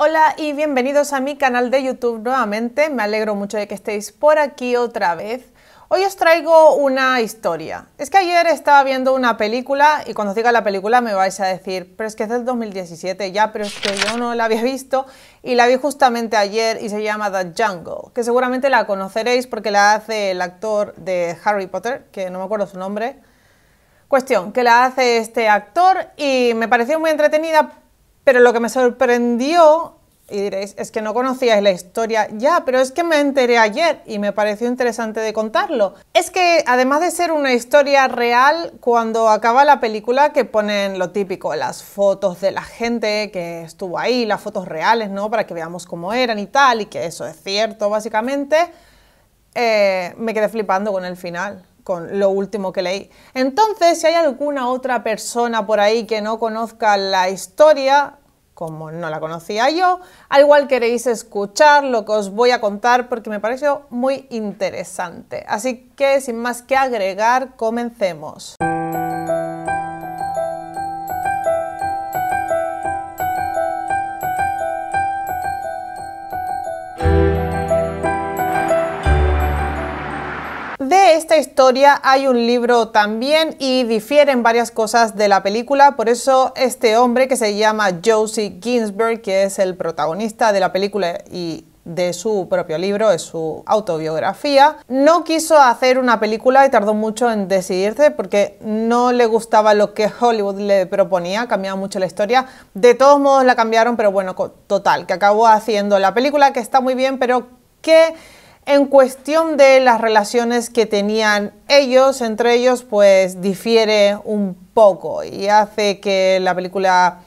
Hola y bienvenidos a mi canal de YouTube nuevamente. Me alegro mucho de que estéis por aquí otra vez. Hoy os traigo una historia. Es que ayer estaba viendo una película y cuando diga la película me vais a decir, pero es que es del 2017 ya, pero es que yo no la había visto y la vi justamente ayer y se llama The Jungle, que seguramente la conoceréis porque la hace el actor de Harry Potter, que no me acuerdo su nombre. Cuestión, que la hace este actor y me pareció muy entretenida pero lo que me sorprendió, y diréis, es que no conocíais la historia ya, pero es que me enteré ayer y me pareció interesante de contarlo. Es que además de ser una historia real, cuando acaba la película que ponen lo típico, las fotos de la gente que estuvo ahí, las fotos reales, ¿no? Para que veamos cómo eran y tal, y que eso es cierto, básicamente, eh, me quedé flipando con el final con lo último que leí. Entonces, si hay alguna otra persona por ahí que no conozca la historia, como no la conocía yo, al igual queréis escuchar lo que os voy a contar porque me pareció muy interesante. Así que, sin más que agregar, comencemos. esta historia hay un libro también y difieren varias cosas de la película, por eso este hombre que se llama Josie Ginsberg, que es el protagonista de la película y de su propio libro, es su autobiografía. No quiso hacer una película y tardó mucho en decidirse porque no le gustaba lo que Hollywood le proponía, cambiaba mucho la historia. De todos modos la cambiaron, pero bueno, total, que acabó haciendo la película que está muy bien, pero que en cuestión de las relaciones que tenían ellos, entre ellos, pues difiere un poco y hace que la película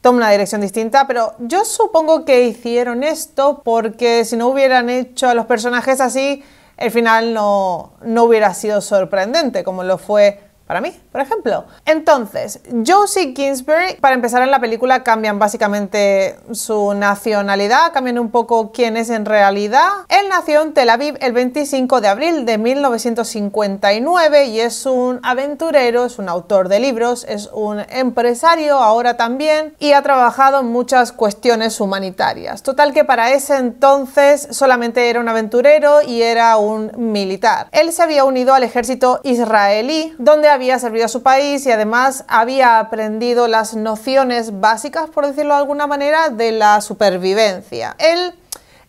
tome una dirección distinta, pero yo supongo que hicieron esto porque si no hubieran hecho a los personajes así, el final no, no hubiera sido sorprendente como lo fue para mí, por ejemplo. Entonces, Josie Ginsberg, para empezar en la película, cambian básicamente su nacionalidad, cambian un poco quién es en realidad. Él nació en Tel Aviv el 25 de abril de 1959 y es un aventurero, es un autor de libros, es un empresario ahora también y ha trabajado en muchas cuestiones humanitarias. Total que para ese entonces solamente era un aventurero y era un militar. Él se había unido al ejército israelí, donde había servido a su país y además había aprendido las nociones básicas, por decirlo de alguna manera, de la supervivencia. Él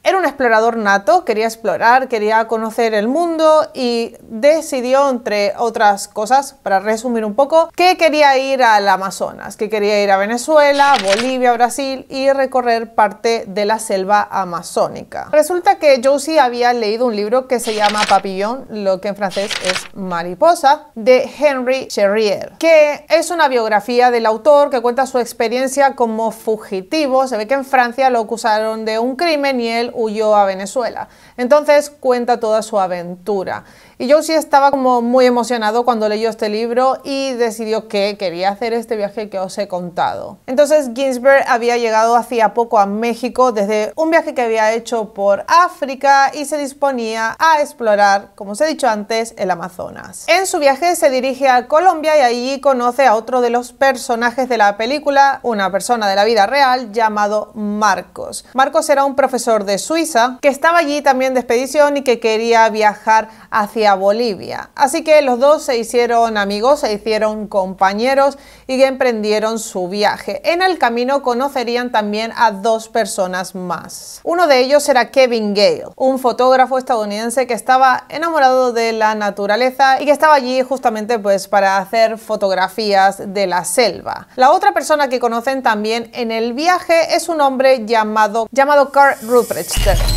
era un explorador nato, quería explorar, quería conocer el mundo y decidió, entre otras cosas, para resumir un poco, que quería ir al Amazonas, que quería ir a Venezuela, Bolivia, Brasil y recorrer parte de la selva amazónica. Resulta que Josie había leído un libro que se llama Papillon, lo que en francés es mariposa, de Henry Cherrier, que es una biografía del autor que cuenta su experiencia como fugitivo. Se ve que en Francia lo acusaron de un crimen y él huyó a Venezuela. Entonces cuenta toda su aventura. Y yo sí estaba como muy emocionado cuando leyó este libro y decidió que quería hacer este viaje que os he contado. Entonces Ginsberg había llegado hacía poco a México desde un viaje que había hecho por África y se disponía a explorar, como os he dicho antes, el Amazonas. En su viaje se dirige a Colombia y allí conoce a otro de los personajes de la película, una persona de la vida real llamado Marcos. Marcos era un profesor de Suiza que estaba allí también de expedición y que quería viajar hacia Bolivia. Así que los dos se hicieron amigos, se hicieron compañeros y emprendieron su viaje. En el camino conocerían también a dos personas más. Uno de ellos era Kevin Gale, un fotógrafo estadounidense que estaba enamorado de la naturaleza y que estaba allí justamente pues para hacer fotografías de la selva. La otra persona que conocen también en el viaje es un hombre llamado, llamado carl Ruprecht.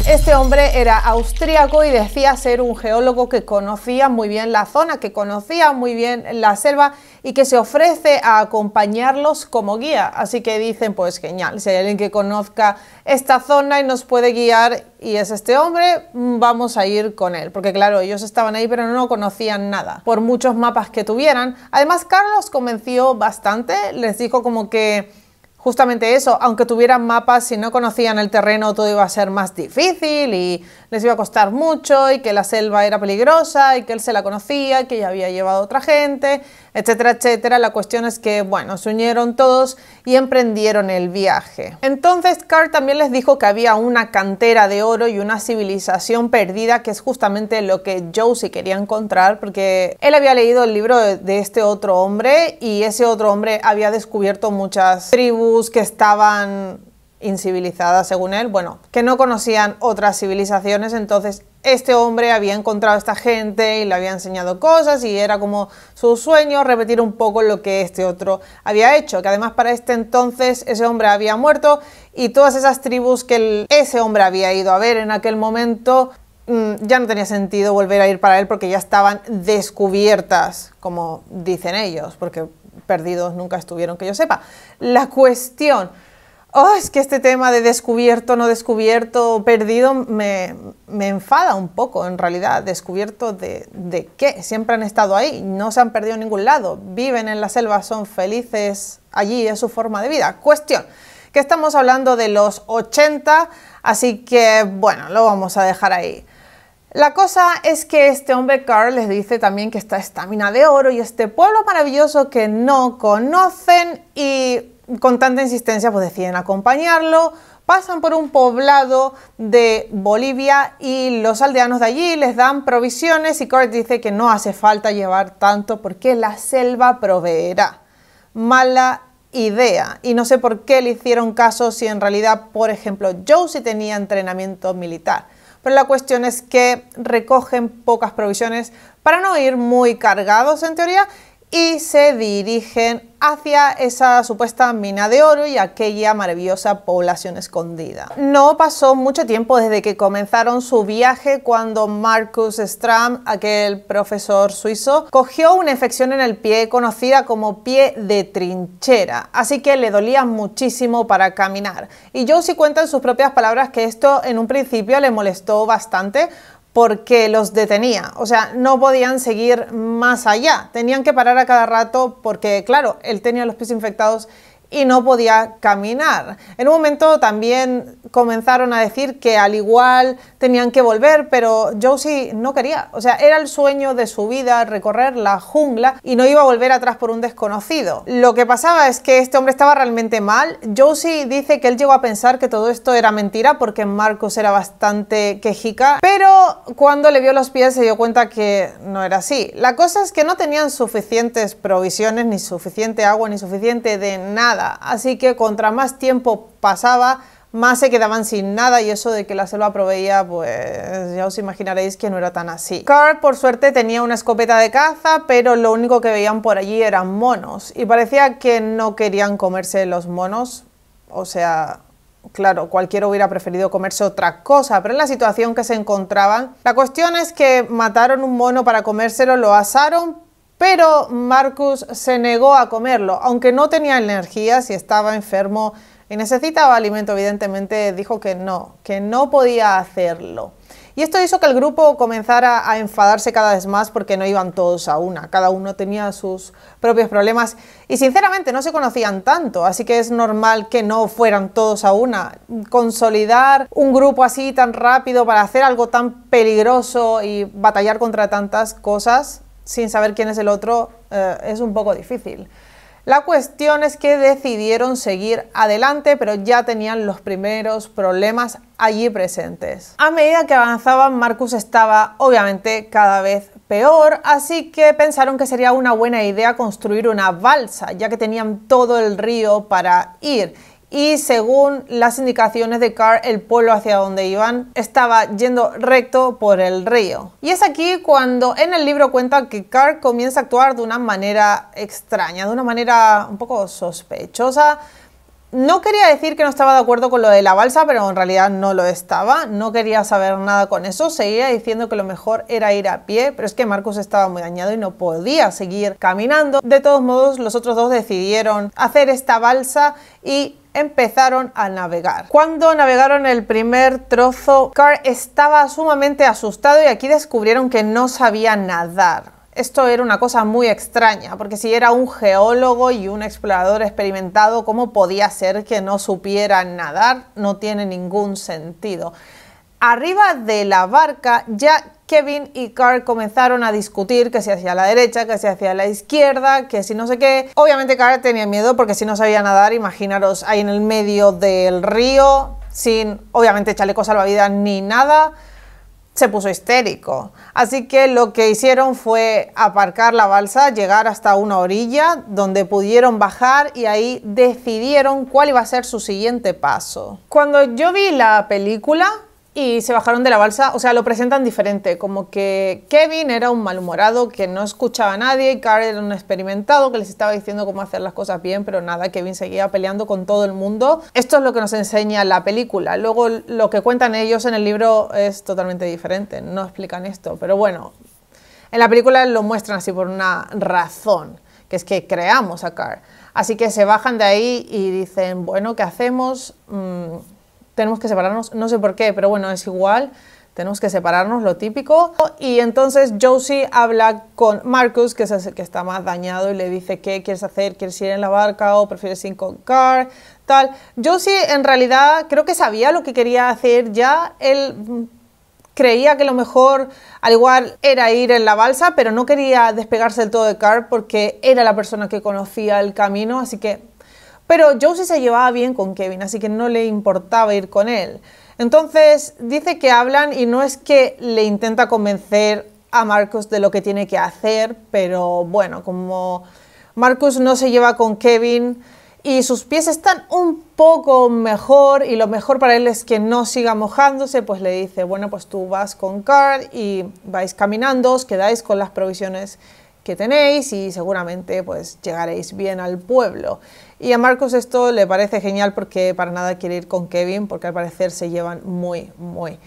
Este hombre era austríaco y decía ser un geólogo que conocía conocía muy bien la zona, que conocía muy bien la selva y que se ofrece a acompañarlos como guía. Así que dicen, pues genial, si hay alguien que conozca esta zona y nos puede guiar y es este hombre, mm, vamos a ir con él. Porque claro, ellos estaban ahí pero no conocían nada, por muchos mapas que tuvieran. Además, Carlos convenció bastante, les dijo como que justamente eso, aunque tuvieran mapas, si no conocían el terreno todo iba a ser más difícil y les iba a costar mucho y que la selva era peligrosa y que él se la conocía y que ya había llevado otra gente etcétera, etcétera. La cuestión es que, bueno, se unieron todos y emprendieron el viaje. Entonces Carr también les dijo que había una cantera de oro y una civilización perdida, que es justamente lo que Josie quería encontrar, porque él había leído el libro de, de este otro hombre y ese otro hombre había descubierto muchas tribus que estaban incivilizada, según él, bueno, que no conocían otras civilizaciones, entonces este hombre había encontrado a esta gente y le había enseñado cosas y era como su sueño repetir un poco lo que este otro había hecho, que además para este entonces ese hombre había muerto y todas esas tribus que ese hombre había ido a ver en aquel momento mm, ya no tenía sentido volver a ir para él porque ya estaban descubiertas, como dicen ellos, porque perdidos nunca estuvieron que yo sepa. La cuestión oh, es que este tema de descubierto, no descubierto, perdido, me, enfada un poco en realidad. ¿Descubierto de, de, qué? Siempre han estado ahí, no se han perdido en ningún lado, viven en la selva, son felices allí, es su forma de vida. Cuestión, que estamos hablando de los 80, así que bueno, lo vamos a dejar ahí. La cosa es que este hombre Carl les dice también que está esta mina de oro y este pueblo maravilloso que no conocen y con tanta insistencia pues deciden acompañarlo, pasan por un poblado de Bolivia y los aldeanos de allí les dan provisiones y Kurt dice que no hace falta llevar tanto porque la selva proveerá. Mala idea y no sé por qué le hicieron caso si en realidad, por ejemplo, Joe sí tenía entrenamiento militar. Pero la cuestión es que recogen pocas provisiones para no ir muy cargados en teoría y se dirigen hacia esa supuesta mina de oro y aquella maravillosa población escondida. No pasó mucho tiempo desde que comenzaron su viaje cuando Marcus Stram, aquel profesor suizo, cogió una infección en el pie conocida como pie de trinchera, así que le dolía muchísimo para caminar. Y Josie cuenta en sus propias palabras que esto en un principio le molestó bastante porque los detenía, o sea, no podían seguir más allá, tenían que parar a cada rato porque, claro, él tenía los pies infectados y no podía caminar. En un momento también comenzaron a decir que al igual tenían que volver, pero Josie no quería. O sea, era el sueño de su vida recorrer la jungla y no iba a volver atrás por un desconocido. Lo que pasaba es que este hombre estaba realmente mal. Josie dice que él llegó a pensar que todo esto era mentira porque Marcos era bastante quejica, pero cuando le vio los pies se dio cuenta que no era así. La cosa es que no tenían suficientes provisiones, ni suficiente agua, ni suficiente de nada Así que contra más tiempo pasaba, más se quedaban sin nada y eso de que la selva proveía, pues ya os imaginaréis que no era tan así. Carl, por suerte, tenía una escopeta de caza, pero lo único que veían por allí eran monos y parecía que no querían comerse los monos, o sea... Claro, cualquiera hubiera preferido comerse otra cosa, pero en la situación que se encontraban, la cuestión es que mataron un mono para comérselo, lo asaron, pero Marcus se negó a comerlo, aunque no tenía energía, si estaba enfermo y necesitaba alimento, evidentemente dijo que no, que no podía hacerlo. Y esto hizo que el grupo comenzara a enfadarse cada vez más porque no iban todos a una, cada uno tenía sus propios problemas y sinceramente no se conocían tanto, así que es normal que no fueran todos a una. Consolidar un grupo así tan rápido para hacer algo tan peligroso y batallar contra tantas cosas sin saber quién es el otro eh, es un poco difícil. La cuestión es que decidieron seguir adelante, pero ya tenían los primeros problemas allí presentes. A medida que avanzaban, Marcus estaba obviamente cada vez peor, así que pensaron que sería una buena idea construir una balsa, ya que tenían todo el río para ir y según las indicaciones de Carr, el pueblo hacia donde iban estaba yendo recto por el río. Y es aquí cuando en el libro cuenta que Carr comienza a actuar de una manera extraña, de una manera un poco sospechosa, no quería decir que no estaba de acuerdo con lo de la balsa, pero en realidad no lo estaba. No quería saber nada con eso. Seguía diciendo que lo mejor era ir a pie, pero es que Marcus estaba muy dañado y no podía seguir caminando. De todos modos, los otros dos decidieron hacer esta balsa y empezaron a navegar. Cuando navegaron el primer trozo, Carr estaba sumamente asustado y aquí descubrieron que no sabía nadar. Esto era una cosa muy extraña, porque si era un geólogo y un explorador experimentado, ¿cómo podía ser que no supiera nadar? No tiene ningún sentido. Arriba de la barca ya Kevin y Carl comenzaron a discutir se hacía a la derecha, que se a la izquierda, que si no sé qué. Obviamente Carl tenía miedo porque si no sabía nadar, imaginaros ahí en el medio del río, sin obviamente chalecos salvavidas ni nada se puso histérico. Así que lo que hicieron fue aparcar la balsa, llegar hasta una orilla donde pudieron bajar y ahí decidieron cuál iba a ser su siguiente paso. Cuando yo vi la película, y se bajaron de la balsa, o sea, lo presentan diferente, como que Kevin era un malhumorado que no escuchaba a nadie, y Carl era un experimentado que les estaba diciendo cómo hacer las cosas bien, pero nada, Kevin seguía peleando con todo el mundo. Esto es lo que nos enseña la película. Luego lo que cuentan ellos en el libro es totalmente diferente, no explican esto, pero bueno, en la película lo muestran así por una razón, que es que creamos a Carl. Así que se bajan de ahí y dicen, bueno, ¿qué hacemos? Mm, tenemos que separarnos, no sé por qué, pero bueno, es igual, tenemos que separarnos, lo típico. Y entonces Josie habla con Marcus, que es el que está más dañado, y le dice, ¿qué quieres hacer? ¿Quieres ir en la barca o prefieres ir con Car? Tal. Josie en realidad creo que sabía lo que quería hacer ya, él mm, creía que lo mejor al igual era ir en la balsa, pero no quería despegarse del todo de Car porque era la persona que conocía el camino, así que pero Josie se llevaba bien con Kevin, así que no le importaba ir con él. Entonces dice que hablan y no es que le intenta convencer a Marcus de lo que tiene que hacer, pero bueno, como Marcus no se lleva con Kevin y sus pies están un poco mejor y lo mejor para él es que no siga mojándose, pues le dice, bueno, pues tú vas con Carl y vais caminando, os quedáis con las provisiones que tenéis y seguramente pues llegaréis bien al pueblo. Y a Marcos esto le parece genial porque para nada quiere ir con Kevin porque al parecer se llevan muy, muy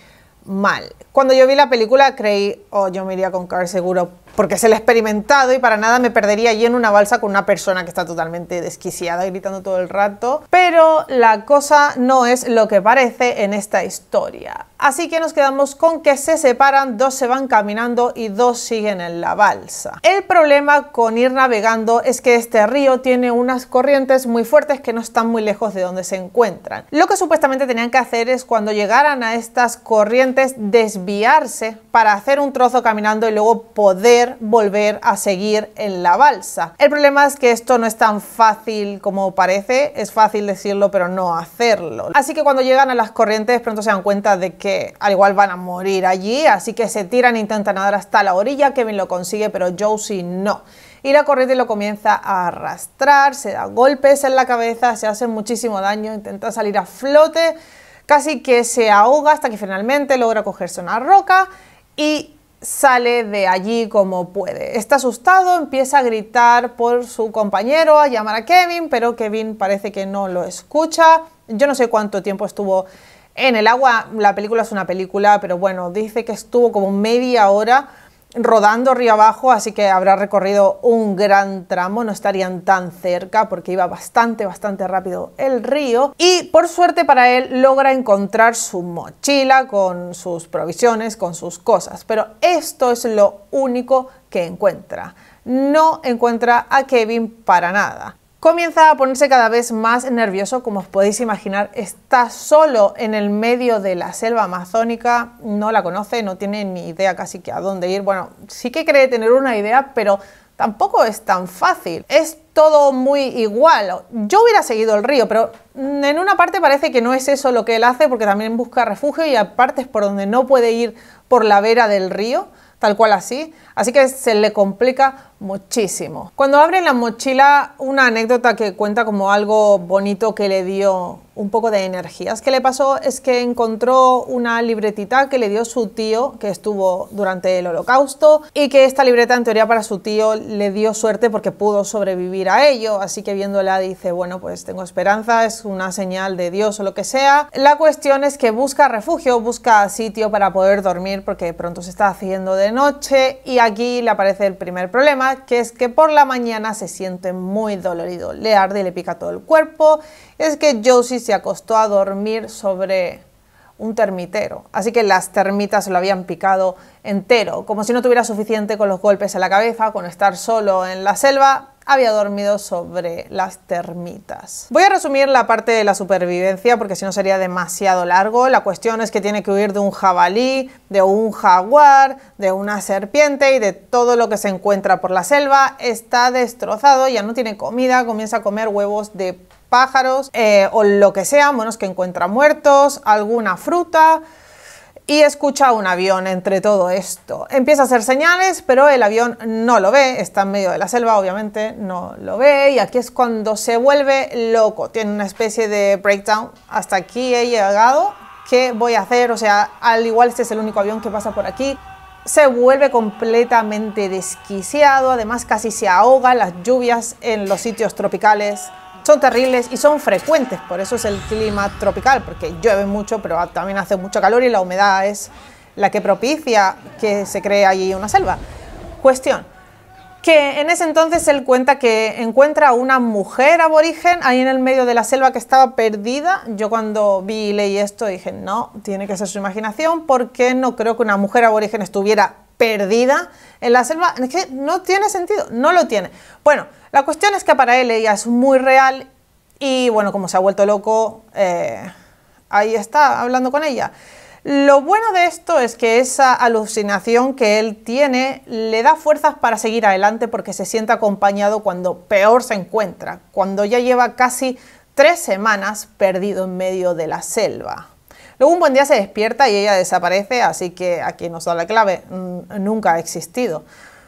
mal. Cuando yo vi la película creí, oh, yo me iría con Carl seguro porque es el experimentado y para nada me perdería yo en una balsa con una persona que está totalmente desquiciada y gritando todo el rato. Pero la cosa no es lo que parece en esta historia. Así que nos quedamos con que se separan, dos se van caminando y dos siguen en la balsa. El problema con ir navegando es que este río tiene unas corrientes muy fuertes que no están muy lejos de donde se encuentran. Lo que supuestamente tenían que hacer es cuando llegaran a estas corrientes desviarse para hacer un trozo caminando y luego poder volver a seguir en la balsa. El problema es que esto no es tan fácil como parece, es fácil decirlo pero no hacerlo. Así que cuando llegan a las corrientes pronto se dan cuenta de que al igual van a morir allí, así que se tiran e intentan nadar hasta la orilla, Kevin lo consigue pero Josie no y la corriente lo comienza a arrastrar, se da golpes en la cabeza, se hace muchísimo daño, intenta salir a flote, casi que se ahoga hasta que finalmente logra cogerse una roca y sale de allí como puede. Está asustado, empieza a gritar por su compañero, a llamar a Kevin, pero Kevin parece que no lo escucha. Yo no sé cuánto tiempo estuvo en el agua, la película es una película, pero bueno, dice que estuvo como media hora rodando río abajo, así que habrá recorrido un gran tramo, no estarían tan cerca porque iba bastante, bastante rápido el río y por suerte para él logra encontrar su mochila con sus provisiones, con sus cosas, pero esto es lo único que encuentra. No encuentra a Kevin para nada comienza a ponerse cada vez más nervioso, como os podéis imaginar. Está solo en el medio de la selva amazónica, no la conoce, no tiene ni idea casi que a dónde ir. Bueno, sí que cree tener una idea, pero tampoco es tan fácil. Es todo muy igual. Yo hubiera seguido el río, pero en una parte parece que no es eso lo que él hace, porque también busca refugio y hay partes por donde no puede ir por la vera del río, tal cual así. Así que se le complica muchísimo. Cuando abre la mochila, una anécdota que cuenta como algo bonito que le dio un poco de energías. que le pasó? Es que encontró una libretita que le dio su tío, que estuvo durante el holocausto, y que esta libreta en teoría para su tío le dio suerte porque pudo sobrevivir a ello, así que viéndola dice, bueno, pues tengo esperanza, es una señal de Dios o lo que sea. La cuestión es que busca refugio, busca sitio para poder dormir porque pronto se está haciendo de noche y aquí le aparece el primer problema, que es que por la mañana se siente muy dolorido, le arde y le pica todo el cuerpo. Es que Josie se acostó a dormir sobre un termitero. Así que las termitas lo habían picado entero, como si no tuviera suficiente con los golpes a la cabeza, con estar solo en la selva, había dormido sobre las termitas. Voy a resumir la parte de la supervivencia porque si no sería demasiado largo. La cuestión es que tiene que huir de un jabalí, de un jaguar, de una serpiente y de todo lo que se encuentra por la selva. Está destrozado, ya no tiene comida, comienza a comer huevos de pájaros eh, o lo que sea, menos que encuentra muertos, alguna fruta y escucha un avión entre todo esto. Empieza a hacer señales, pero el avión no lo ve, está en medio de la selva, obviamente no lo ve, y aquí es cuando se vuelve loco, tiene una especie de breakdown. Hasta aquí he llegado, ¿qué voy a hacer? O sea, al igual este es el único avión que pasa por aquí. Se vuelve completamente desquiciado, además casi se ahoga las lluvias en los sitios tropicales son terribles y son frecuentes, por eso es el clima tropical, porque llueve mucho, pero también hace mucho calor y la humedad es la que propicia que se cree allí una selva. Cuestión, que en ese entonces él cuenta que encuentra a una mujer aborigen ahí en el medio de la selva que estaba perdida. Yo cuando vi y leí esto dije, no, tiene que ser su imaginación, porque no creo que una mujer aborigen estuviera perdida en la selva. Es que no tiene sentido, no lo tiene. Bueno, la cuestión es que para él ella es muy real y bueno, como se ha vuelto loco, eh, ahí está hablando con ella. Lo bueno de esto es que esa alucinación que él tiene le da fuerzas para seguir adelante porque se siente acompañado cuando peor se encuentra, cuando ya lleva casi tres semanas perdido en medio de la selva. Luego un buen día se despierta y ella desaparece, así que aquí nos da la clave, mm, nunca ha existido.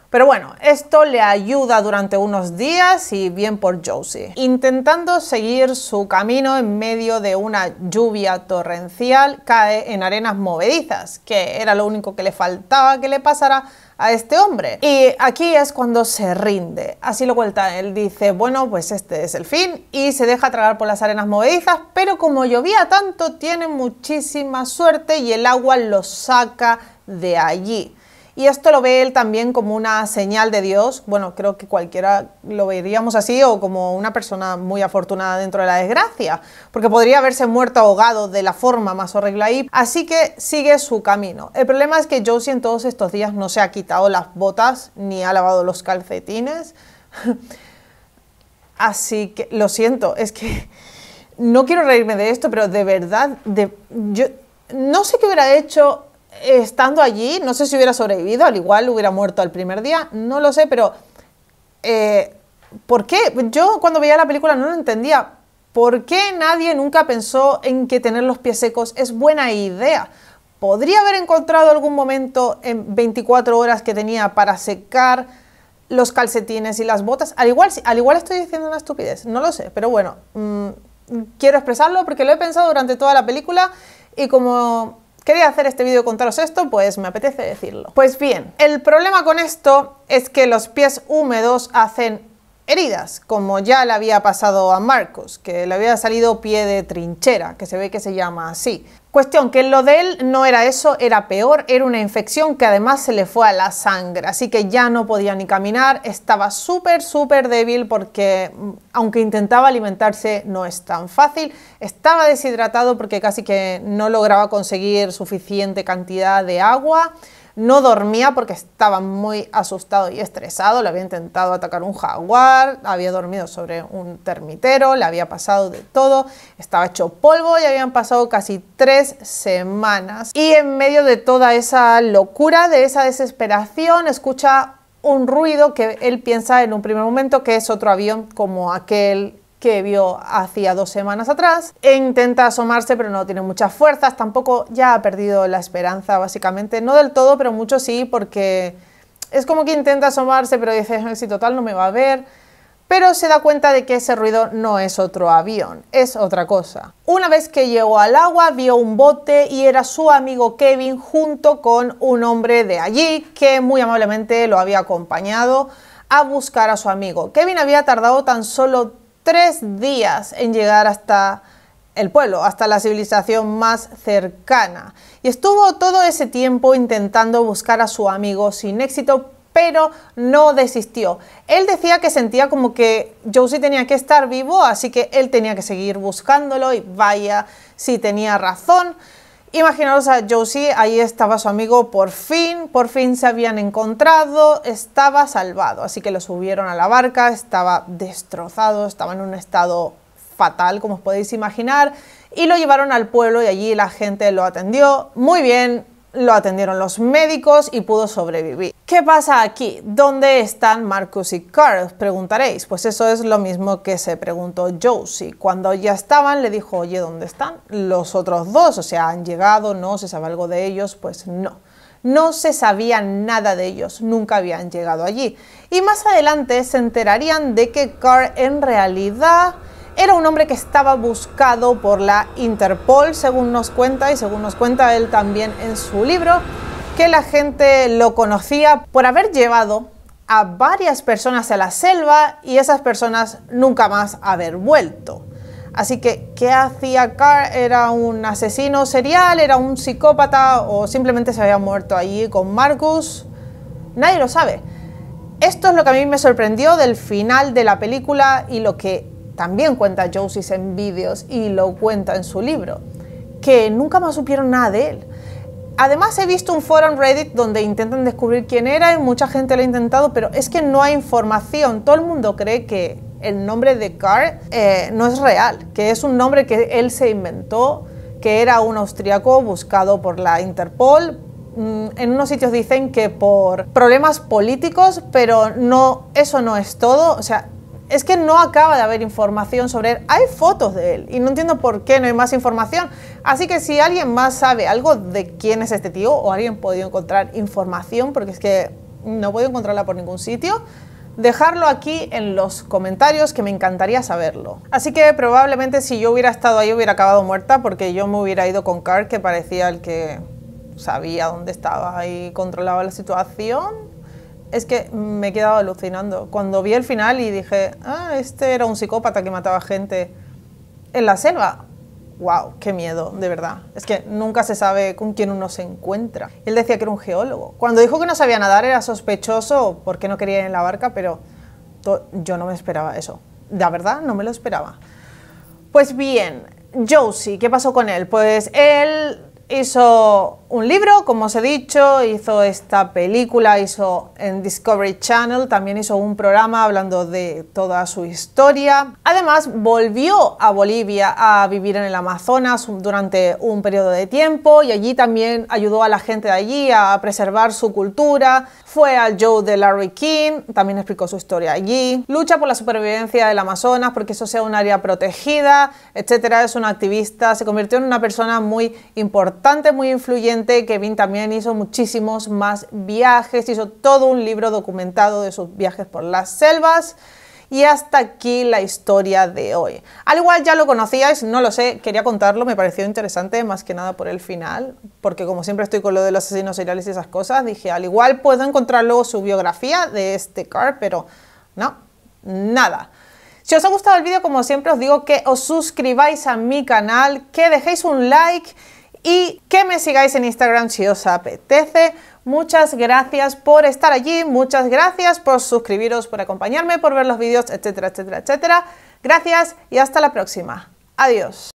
Pero bueno, esto le ayuda durante unos días y bien por Josie. Intentando seguir su camino en medio de una lluvia torrencial, cae en arenas movedizas, que era lo único que le faltaba que le pasara a este hombre. Y aquí es cuando se rinde. Así lo cuenta, él dice, bueno, pues este es el fin y se deja tragar por las arenas movedizas, pero como llovía tanto, tiene muchísima suerte y el agua lo saca de allí. Y esto lo ve él también como una señal de Dios. Bueno, creo que cualquiera lo veríamos así o como una persona muy afortunada dentro de la desgracia, porque podría haberse muerto ahogado de la forma más horrible ahí. Así que sigue su camino. El problema es que Josie en todos estos días no se ha quitado las botas ni ha lavado los calcetines. Así que lo siento, es que no quiero reírme de esto, pero de verdad, yo no sé qué hubiera hecho estando allí, no sé si hubiera sobrevivido, al igual hubiera muerto al primer día, no lo sé, pero eh, ¿por qué? Yo cuando veía la película no lo entendía. ¿Por qué nadie nunca pensó en que tener los pies secos es buena idea? ¿Podría haber encontrado algún momento en 24 horas que tenía para secar los calcetines y las botas? Al igual, al igual estoy diciendo una estupidez, no lo sé, pero bueno, mm, quiero expresarlo porque lo he pensado durante toda la película y como quería hacer este vídeo contaros esto, pues me apetece decirlo. Pues bien, el problema con esto es que los pies húmedos hacen heridas, como ya le había pasado a Marcos, que le había salido pie de trinchera, que se ve que se llama así. Cuestión que lo de él no era eso, era peor, era una infección que además se le fue a la sangre, así que ya no podía ni caminar, estaba súper, súper débil porque mm, aunque intentaba alimentarse no es tan fácil, estaba deshidratado porque casi que no lograba conseguir suficiente cantidad de agua, no dormía porque estaba muy asustado y estresado. Le había intentado atacar un jaguar, había dormido sobre un termitero, le había pasado de todo. Estaba hecho polvo y habían pasado casi tres semanas. Y en medio de toda esa locura, de esa desesperación, escucha un ruido que él piensa en un primer momento que es otro avión como aquel que vio hacía dos semanas atrás. E intenta asomarse, pero no tiene muchas fuerzas, tampoco ya ha perdido la esperanza, básicamente. No del todo, pero mucho sí, porque es como que intenta asomarse, pero dice, si total no me va a ver. Pero se da cuenta de que ese ruido no es otro avión, es otra cosa. Una vez que llegó al agua, vio un bote y era su amigo Kevin junto con un hombre de allí que muy amablemente lo había acompañado a buscar a su amigo. Kevin había tardado tan solo tres días en llegar hasta el pueblo, hasta la civilización más cercana. Y estuvo todo ese tiempo intentando buscar a su amigo sin éxito, pero no desistió. Él decía que sentía como que Josie tenía que estar vivo, así que él tenía que seguir buscándolo y vaya si tenía razón. Imaginaros a Josie, ahí estaba su amigo, por fin, por fin se habían encontrado, estaba salvado, así que lo subieron a la barca, estaba destrozado, estaba en un estado fatal, como os podéis imaginar, y lo llevaron al pueblo y allí la gente lo atendió muy bien, lo atendieron los médicos y pudo sobrevivir. ¿Qué pasa aquí? ¿Dónde están Marcus y Carl? Preguntaréis. Pues eso es lo mismo que se preguntó Josie. Cuando ya estaban, le dijo, oye, ¿dónde están los otros dos? O sea, ¿han llegado? ¿No? ¿Se sabe algo de ellos? Pues no. No se sabía nada de ellos, nunca habían llegado allí. Y más adelante se enterarían de que Carl en realidad era un hombre que estaba buscado por la Interpol, según nos cuenta, y según nos cuenta él también en su libro, que la gente lo conocía por haber llevado a varias personas a la selva y esas personas nunca más haber vuelto. Así que, ¿qué hacía Carr? ¿Era un asesino serial? ¿Era un psicópata? ¿O simplemente se había muerto allí con Marcus? Nadie lo sabe. Esto es lo que a mí me sorprendió del final de la película y lo que también cuenta Josis en vídeos y lo cuenta en su libro, que nunca más supieron nada de él. Además he visto un foro en Reddit donde intentan descubrir quién era y mucha gente lo ha intentado, pero es que no hay información. Todo el mundo cree que el nombre de Carr eh, no es real, que es un nombre que él se inventó, que era un austriaco buscado por la Interpol. Mm, en unos sitios dicen que por problemas políticos, pero no, eso no es todo. O sea, es que no acaba de haber información sobre él. Hay fotos de él y no entiendo por qué no hay más información. Así que si alguien más sabe algo de quién es este tío o alguien podido encontrar información, porque es que no puedo encontrarla por ningún sitio, dejarlo aquí en los comentarios que me encantaría saberlo. Así que probablemente si yo hubiera estado ahí hubiera acabado muerta porque yo me hubiera ido con Carl que parecía el que sabía dónde estaba y controlaba la situación es que me he quedado alucinando. Cuando vi el final y dije, ah, este era un psicópata que mataba gente en la selva. ¡Wow! ¡Qué miedo! De verdad. Es que nunca se sabe con quién uno se encuentra. Él decía que era un geólogo. Cuando dijo que no sabía nadar era sospechoso porque no quería ir en la barca, pero yo no me esperaba eso. La verdad, no me lo esperaba. Pues bien, Josie, ¿qué pasó con él? Pues él Hizo un libro, como os he dicho, hizo esta película, hizo en Discovery Channel, también hizo un programa hablando de toda su historia. Además, volvió a Bolivia a vivir en el Amazonas durante un periodo de tiempo y allí también ayudó a la gente de allí a preservar su cultura fue al Joe de Larry King, también explicó su historia allí. Lucha por la supervivencia del Amazonas, porque eso sea un área protegida, etcétera. Es una activista, se convirtió en una persona muy importante, muy influyente. Kevin también hizo muchísimos más viajes, hizo todo un libro documentado de sus viajes por las selvas. Y hasta aquí la historia de hoy. Al igual ya lo conocíais, no lo sé, quería contarlo, me pareció interesante más que nada por el final, porque como siempre estoy con lo de los asesinos seriales y esas cosas, dije, al igual puedo encontrar luego su biografía de este car, pero no, nada. Si os ha gustado el vídeo, como siempre os digo que os suscribáis a mi canal, que dejéis un like y que me sigáis en Instagram si os apetece. Muchas gracias por estar allí, muchas gracias por suscribiros, por acompañarme, por ver los vídeos, etcétera, etcétera, etcétera. Gracias y hasta la próxima. Adiós.